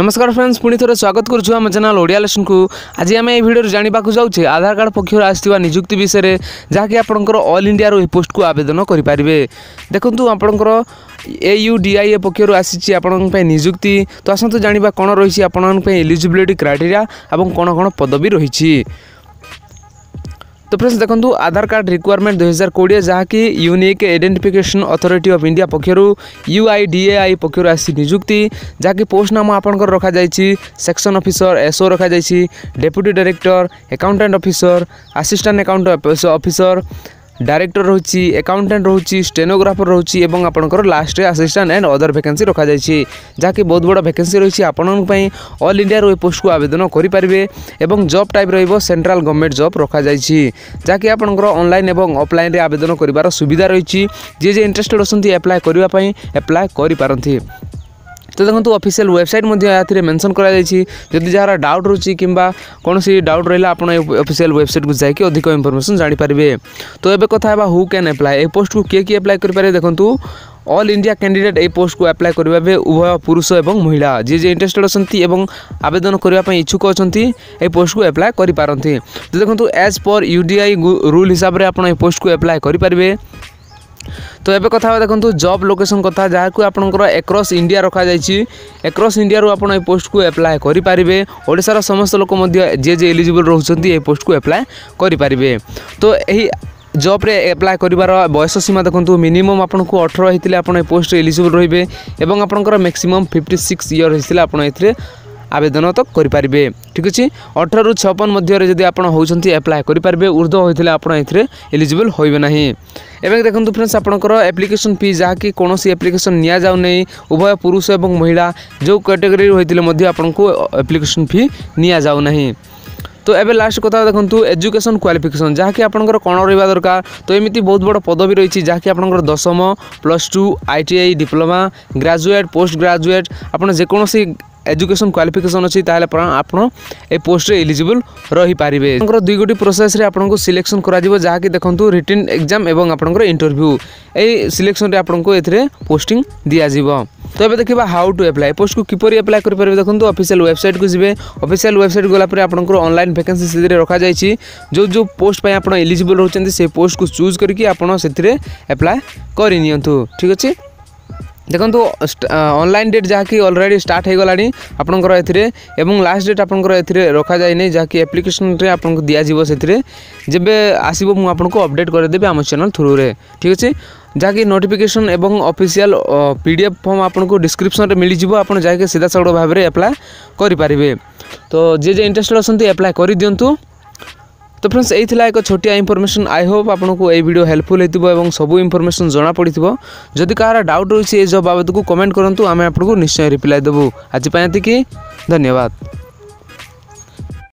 নমস্কার friends পুঁ the স্বাগত করছু আমার চ্যানেল ওড়িয়া লেসনকু আজ আমি এই ভিডিওর জাঁয়া যাচ্ছে আধার কার্ড পক্ষ আসা নিযুক্তি বিষয়ে যা কি আপনার অল ইন্ডিয়ার এই পোস্টকু আবেদন করে দেখুন আপনার एयुडीआईए पक्षर आसी आपण निजुक्ति तो आसतु जाणी कौन रही आपण एलिजिबिलिटी क्राइटेरिया और कौन कौन पदवी रही তো ফ্রেন্ডস দেখুন আধার কার্ড রিকোয়ারমেন্ট দুই হাজার কোড়িয়ে যাকি unique identification authority of India পক্ষ ইউআইডিএআই পক্ষ আসি নিযুক্তি যাকি পোস্ট নাম আপনার রখা যাই সেকশন অফিসর এসও রখা যাই deputy director accountant officer assistant account officer director রয়েছে একাউন্টাট রয়েছে স্টেনোগ্রাফর রয়েছে এবং আপনার লাস্টে আসিষ্টাট এন্ড অদর ভ্যাকেন্সি রখাযাই যাকে বহু বড় ভ্যাকেন্সি রয়েছে আপনার অল ইন্ডিয়ার এই পোস্টক আবেদন করে পারে এবং জব টাইপ রহব সেন্ট্রাল গভর্নমেন্ট জব রখাযাই যাকে আপনার অনলাইন এবং অফলাইনে আবেদন করবার সুবিধা রয়েছে যে যে ইন্টারেস্টেড অনেক এপ্লাই করা এপ্লাই করে পাঁচ তো দেখুন অফিসিয়াল ওয়েবসাইট এতে মেনশন করা যাই যদি যার ডাউট রয়েছে কিংবা কোণী ডাউট রহলে আপনার অফিসিয়াল ওয়েবসাইট কু যাই অধিক ইনফরমেসন জাঁপারে তো এবে কথা হওয়া হু ক্যান এপ্লাই এই পোস্ট কু কি কি এপ্লাই করে দেখুন অল ইন্ডিয়া ক্যান্ডিডেট এই পোস্ট কু আপ্লাই করা উভয় পুরুষ এবং মহিলা যে যে ইন্টারেস্টেড অনেক এবং আবেদন করা ইচ্ছুক অনেক এই পোস্ট কু আপ্লাই করে পারতে তো দেখুন এজ পর ইউডিআই রুল হিসাবে আপনার এই পোস্ট কু আপ্লাই করে পারে তো এবে কথা হওয়া দেখুন জব লোকেসন কথা যা আপনার এক্রস ইন্ডিয়া রখাযাই এক্রস ইন্ডিয়ার আপনার এই পোস্টক এপ্লাই করে পারে ওড়শার সমস্ত লোক যে যে এলিজিবল রয়েছেন এই পোস্টক এপ্লাই করে পারে তো এই জব্রে এপ্লাই করবার বয়স সীমা দেখুন মিনিমম আপনার অঠর হয়েছে আপনার এই পোস্টে এলিজিবল রহবে এবং আপনার ম্যাক্সিমম ফিফটি সিক্স ইয়র হয়েছে আপনার এতে ଆବେଦନ ତ କରିପାରିବେ ଠିକ୍ ଅଛି ଅଠରରୁ ଛପନ ମଧ୍ୟରେ ଯଦି ଆପଣ ହେଉଛନ୍ତି ଆପ୍ଲାଏ କରିପାରିବେ ଉର୍ଦ୍ଧ୍ୱ ହୋଇଥିଲେ ଆପଣ ଏଥିରେ ଏଲିଜିବଲ୍ ହୋଇବେ ନାହିଁ ଏବଂ ଦେଖନ୍ତୁ ଫ୍ରେଣ୍ଡସ୍ ଆପଣଙ୍କର ଆପ୍ଲିକେସନ୍ ଫି ଯାହାକି କୌଣସି ଆପ୍ଲିକେସନ୍ ନିଆଯାଉନାହିଁ ଉଭୟ ପୁରୁଷ ଏବଂ ମହିଳା ଯେଉଁ କ୍ୟାଟେଗୋରୀ ହୋଇଥିଲେ ମଧ୍ୟ ଆପଣଙ୍କୁ ଆପ୍ଲିକେସନ୍ ଫି ନିଆଯାଉନାହିଁ তো এবে লাস্ট কথা দেখুন এজুকেশন কোয়ালিফিকেসন যা কি আপনার কোণ রহবা দরকার তো এমিতি বহুত বড় পদবী রয়েছে যা কি আপনার দশম plus two ITI diploma graduate post graduate আপনার যেকোন এজুকেশন ক্বালিফিকেসন অছি তাহলে আপনার এই পোস্টে ইলিজিবল রহিপারে আপনার দুই গোটি প্রোসেসে আপনার সিলেকশন করা যা কি দেখুন রিটেন এক্সাম এবং আপনার ইন্টরভিউ এই সিলেকশনরে আপনার এতে পোস্টিং দিয়া যাব তো এবার দেখবা হাউ টু আপ্লাই পোস্ট কু কিপর আপ্লাই করে পারবে দেখুন অফিসিয়াল ওয়েবসাইট কু যাবে অফিসিয়াল ওয়েবসাইট গলাপরে আপনার অনলাইন ভ্যাকেন্সি সেদিকে রখা যাই যে যে পোস্ট পাই আপনার ইলিজিবল রয়েছেন সেই পোস্ট কু চুজ করি আপনার সেতিরে আপ্লাই করে নিয়ন্তু ঠিক আছে ଦେଖନ୍ତୁ ଅନଲାଇନ୍ ଡେଟ୍ ଯାହାକି ଅଲରେଡ଼ି ଷ୍ଟାର୍ଟ ହୋଇଗଲାଣି ଆପଣଙ୍କର ଏଥିରେ ଏବଂ ଲାଷ୍ଟ ଡେଟ୍ ଆପଣଙ୍କର ଏଥିରେ ରଖାଯାଇନି ଯାହାକି ଆପ୍ଲିକେସନ୍ରେ ଆପଣଙ୍କୁ ଦିଆଯିବ ସେଥିରେ ଯେବେ ଆସିବ ମୁଁ ଆପଣଙ୍କୁ ଅପଡ଼େଟ୍ କରିଦେବି ଆମ ଚ୍ୟାନେଲ୍ ଥ୍ରୁରେ ଠିକ୍ ଅଛି ଯାହାକି ନୋଟିଫିକେସନ୍ ଏବଂ official P D F form ଆପଣଙ୍କୁ ଡିସ୍କ୍ରିପ୍ସନ୍ରେ ମିଳିଯିବ ଆପଣ ଯାଇକି ସିଧାସଳଖ ଭାବରେ ଆପ୍ଲାଏ କରିପାରିବେ ତ ଯିଏ ଯିଏ ଇଣ୍ଟରେଷ୍ଟେଡ଼୍ ଅଛନ୍ତି ଆପ୍ଲାଏ କରିଦିଅନ୍ତୁ তো ফ্রেন্ডস এই এক ছোটিয়া ইনফরমেশন আই হোপ আপনার এই ভিডিও হেল্পফুল হয়ে এবং সবু ইনফরমেশন জনাপড়ি যদি কাহার ডাউট রয়েছে এই জব বাবদকু কমেন্ট করতু আমি আপনার নিশ্চয় রিপ্লাই দেবু আজপাই এতিকি ধন্যবাদ